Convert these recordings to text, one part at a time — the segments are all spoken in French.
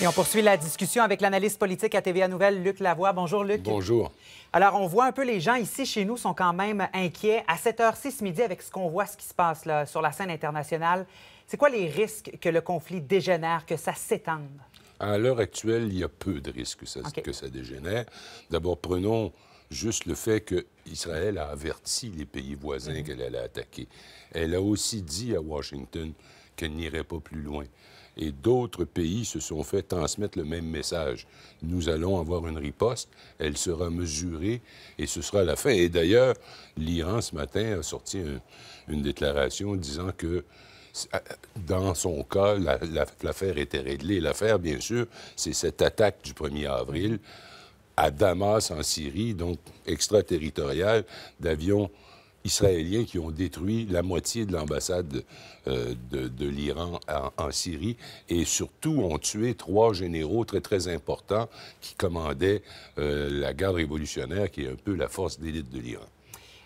Et on poursuit la discussion avec l'analyste politique à TVA Nouvelle, Luc Lavoie. Bonjour, Luc. Bonjour. Alors, on voit un peu les gens ici chez nous sont quand même inquiets. À 7 h 6 midi, avec ce qu'on voit, ce qui se passe là, sur la scène internationale, c'est quoi les risques que le conflit dégénère, que ça s'étende? À l'heure actuelle, il y a peu de risques que ça, dégénère. D'abord, prenons juste le fait que Israël a averti les pays voisins mhm. qu'elle allait attaquer. Elle a aussi dit à Washington qu'elle n'irait pas plus loin et d'autres pays se sont fait transmettre le même message. Nous allons avoir une riposte, elle sera mesurée et ce sera la fin. Et d'ailleurs, l'Iran ce matin a sorti une déclaration disant que ah, dans son cas, l'affaire était réglée. L'affaire, bien sûr, c'est cette attaque du 1er avril à Damas, en Syrie, donc extraterritoriale, d'avions israéliens qui ont détruit la moitié de l'ambassade euh, de, l'Iran en, Syrie et surtout ont tué trois généraux très, très importants qui commandaient euh, la garde révolutionnaire, qui est un peu la force d'élite de l'Iran.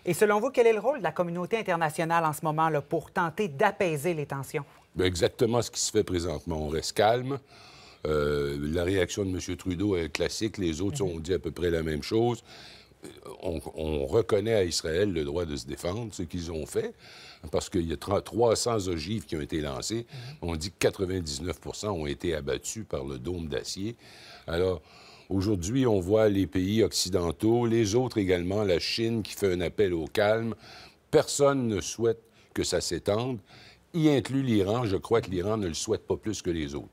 Et selon vous, quel est le rôle de la communauté internationale en ce moment là, pour tenter d'apaiser les tensions? Ben, exactement ce qui se fait présentement. On reste calme. Euh, la réaction de M. Trudeau est classique. Les autres mhm. ont dit à peu près la même chose on, reconnaît à Israël le droit de se défendre, ce qu'ils ont fait, parce qu'il y a 300 ogives qui ont été lancées. Mhm. On dit que 99 ont été abattus par le dôme d'acier. Alors, aujourd'hui, on voit les pays occidentaux, les autres également, la Chine qui fait un appel au calme. Personne ne souhaite que ça s'étende, y inclut l'Iran. Je crois que l'Iran ne le souhaite pas plus que les autres.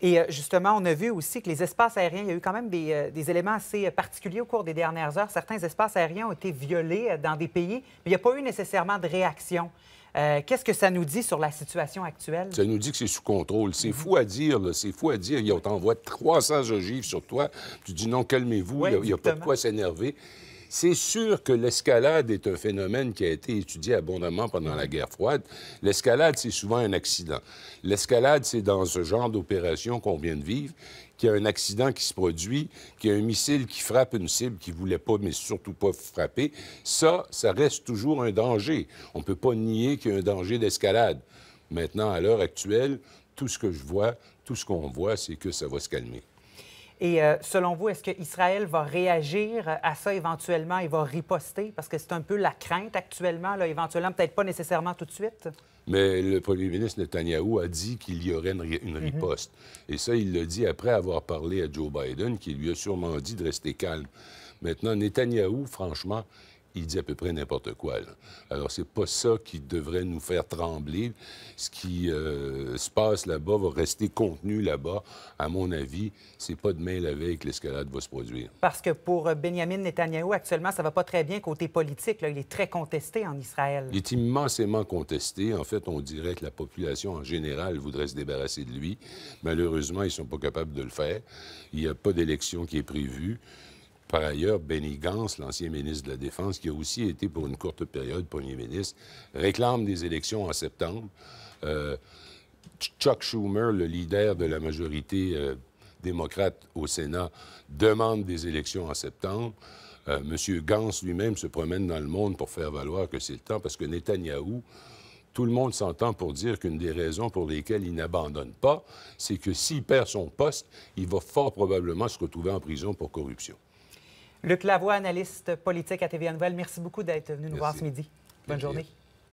Et euh, justement, on a vu aussi que les espaces aériens, il y a eu quand même des, euh, éléments assez euh, particuliers au cours des dernières heures. Certains espaces aériens ont été violés dans des pays, mais il n'y a pas eu nécessairement de réaction. Qu'est-ce que ça nous dit sur la situation actuelle? Ça nous dit que c'est sous contrôle. C'est mhm. fou à dire, c'est fou à dire. On t'envoie 300 ogives sur toi. Tu dis non, calmez-vous, il n'y a pas de quoi s'énerver. C'est sûr que l'escalade est un phénomène qui a été étudié abondamment pendant la guerre froide. L'escalade, c'est souvent un accident. L'escalade, c'est dans ce genre d'opération qu'on vient de vivre qu'il y a un accident qui se produit, qu'il y a un missile qui frappe une cible qui ne voulait pas, mais surtout pas frapper, ça, ça reste toujours un danger. On ne peut pas nier qu'il y a un danger d'escalade. Maintenant, à l'heure actuelle, tout ce que je vois, tout ce qu'on voit, c'est que ça va se calmer. Et euh, selon vous, est-ce qu'Israël va réagir à ça éventuellement et va riposter? Parce que c'est un peu la crainte actuellement, là, éventuellement, peut-être pas nécessairement tout de suite. Mais le premier ministre Netanyahou a dit qu'il y aurait une, mhm. riposte. Et ça, il le dit après avoir parlé à Joe Biden, qui lui a sûrement dit de rester calme. Maintenant, Netanyahou, franchement, il dit à peu près n'importe quoi. Alors, c'est pas ça qui devrait nous faire trembler. Ce qui euh, se passe là-bas va rester contenu là-bas. À mon avis, c'est pas demain la veille que l'escalade va se produire. Parce que pour euh, Benjamin Netanyahu, actuellement, ça va pas très bien côté politique. Il est très contesté en Israël. Il est immensément contesté. En fait, on dirait que la population en général voudrait se débarrasser de lui. Malheureusement, ils sont pas capables de le faire. Il n'y a pas d'élection qui est prévue. Par ailleurs, Benny Gans, l'ancien ministre de la Défense, qui a aussi été pour une courte période premier ministre, réclame des élections en septembre. Euh, Chuck Schumer, le leader de la majorité euh, démocrate au Sénat, demande des élections en septembre. Euh, M. Gans lui-même se promène dans le monde pour faire valoir que c'est le temps, parce que Netanyahu, tout le monde s'entend pour dire qu'une des raisons pour lesquelles il n'abandonne pas, c'est que s'il perd son poste, il va fort probablement se retrouver en prison pour corruption. Luc Lavoie, analyste politique à TVA Nouvelle, merci beaucoup d'être venu nous voir ce midi. Bonne journée.